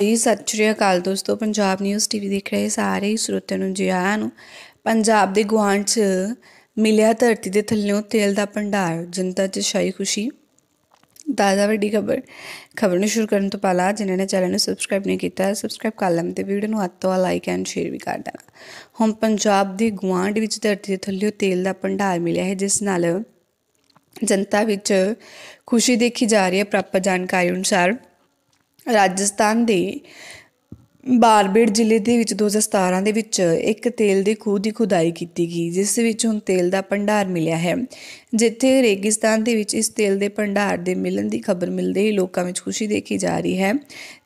ਜੀ ਸਤਿ ਸ਼੍ਰੀ ਅਕਾਲ ਦੋਸਤੋ ਪੰਜਾਬ ਨਿਊਜ਼ ਟੀਵੀ ਦੇਖ ਰਹੇ ਸਾਰੇ ਸਰੋਤਿਆਂ ਨੂੰ ਜੀ ਆਇਆਂ ਨੂੰ ਪੰਜਾਬ ਦੇ ਗੁਆਂਢ 'ਚ ਮਿਲਿਆ ਧਰਤੀ ਦੇ ਥੱਲਿਓਂ ਤੇਲ ਦਾ ਭੰਡਾਰ ਜਨਤਾ 'ਚ ਸ਼ਾਈ ਖੁਸ਼ੀ ਦਾਦਾ ਵੱਡੀ ਖਬਰ ਖਬਰ ਨੂੰ ਸ਼ੁਰੂ ਕਰਨ ਤੋਂ ਪਹਿਲਾਂ ਜਿਨ੍ਹਾਂ ਨੇ ਚੈਨਲ ਨੂੰ ਸਬਸਕ੍ਰਾਈਬ ਨਹੀਂ ਕੀਤਾ ਸਬਸਕ੍ਰਾਈਬ ਕਰ ਲੈਣ ਤੇ ਵੀਡੀਓ ਨੂੰ ਹੱਥ ਤੋਂ ਲਾਈਕ ਐਂਡ ਸ਼ੇਅਰ ਵੀ ਕਰ ਦੇਣਾ ਹੁਣ ਪੰਜਾਬ ਦੇ ਗੁਆਂਢ ਵਿੱਚ ਧਰਤੀ ਦੇ ਥੱਲਿਓਂ ਤੇਲ ਦਾ ਭੰਡਾਰ ਮਿਲਿਆ ਹੈ ਜਿਸ ਨਾਲ ਜਨਤਾ ਵਿੱਚ ਖੁਸ਼ੀ ਦੇਖੀ ਜਾ ਰਹੀ ਹੈ ਪ੍ਰਾਪਤ ਜਾਣਕਾਰੀ ਅਨੁਸਾਰ ਰਾਜਸਥਾਨ ਦੇ ਬਾਰਬੇੜ ਜ਼ਿਲ੍ਹੇ ਦੇ ਵਿੱਚ 2017 ਦੇ ਵਿੱਚ ਇੱਕ ਤੇਲ ਦੇ ਖੂਹ ਦੀ ਖੁਦਾਈ ਕੀਤੀ ਗਈ ਜਿਸ ਵਿੱਚ ਹੁਣ ਤੇਲ ਦਾ ਭੰਡਾਰ ਮਿਲਿਆ ਹੈ ਜਿੱਥੇ ਰੇਗਿਸਤਾਨ ਦੇ ਵਿੱਚ ਇਸ ਤੇਲ ਦੇ ਭੰਡਾਰ ਦੇ ਮਿਲਣ ਦੀ ਖਬਰ ਮਿਲਦੇ ਹੀ ਲੋਕਾਂ ਵਿੱਚ ਖੁਸ਼ੀ ਦੇਖੀ ਜਾ ਰਹੀ ਹੈ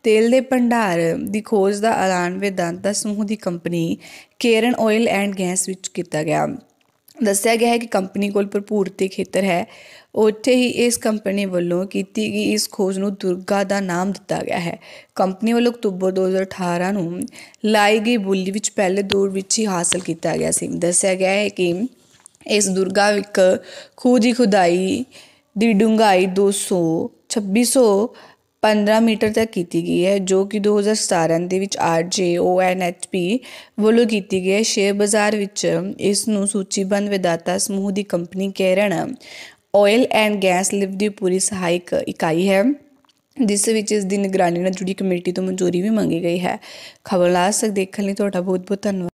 ਤੇਲ ਦੇ ਭੰਡਾਰ ਦੀ ਖੋਜ ਦਾ ਐਲਾਨ ਦਾ ਸਮੂਹ ਦੀ company Cairn oil and gas ਵਿੱਚ ਕੀਤਾ ਗਿਆ ਦੱਸਿਆ ਗਿਆ ਹੈ ਕਿ ਕੰਪਨੀ ਕੋਲ ਭਰਪੂਰ ਤੇ ਖੇਤਰ ਹੈ ਉੱਥੇ ਹੀ ਇਸ ਕੰਪਨੀ ਵੱਲੋਂ ਕੀਤੀ ਗਈ ਇਸ ਖੋਜ ਨੂੰ ਦੁਰਗਾ ਦਾ ਨਾਮ ਦਿੱਤਾ ਗਿਆ ਹੈ ਕੰਪਨੀ ਵੱਲੋਂ ਅਕਤੂਬਰ 2018 ਨੂੰ ਲਾਈ ਗਈ ਬੁੱਲੀ ਵਿੱਚ ਪਹਿਲੇ ਦੌਰ ਵਿੱਚ ਹੀ ਹਾਸਲ ਕੀਤਾ ਗਿਆ ਸੀ ਦੱਸਿਆ ਗਿਆ ਹੈ ਕਿ ਇਸ ਦੁਰਗਾ ਵਿੱਚ ਖੂਦੀ ਖੁਦਾਈ ਦੀ ਡੂੰਘਾਈ 200 2600 15 ਮੀਟਰ ਤੱਕ ਕੀਤੀ ਗਈ ਹੈ ਜੋ ਕਿ 2017 ਦੇ ਵਿੱਚ RJONHP ਵੱਲੋਂ ਕੀਤੀ ਗਈ ਹੈ ਸ਼ੇਅਰ ਬਾਜ਼ਾਰ ਵਿੱਚ ਇਸ ਨੂੰ ਸੂਚੀਬੰਦ ਵਿਦਾਤਾ ਸਮੂਹ ਦੀ company Cairn oil and gas ਲਿਵ ਦੀ ਪੂਰੀ ਸਹਾਇਕ ਇਕਾਈ ਹੈ ਜਿਸ ਵਿੱਚ ਇਸ ਦਿਨ ਨਿਗਰਾਨੀ ਨਾਲ ਜੁੜੀ ਕਮੇਟੀ ਤੋਂ ਮਨਜ਼ੂਰੀ ਵੀ ਮੰਗੀ ਗਈ ਹੈ ਖਬਰ ਲਾ ਸਕ ਦੇਖਣ ਲਈ ਤੁਹਾਡਾ ਬਹੁਤ ਬਹੁਤ ਧੰਨਵਾਦ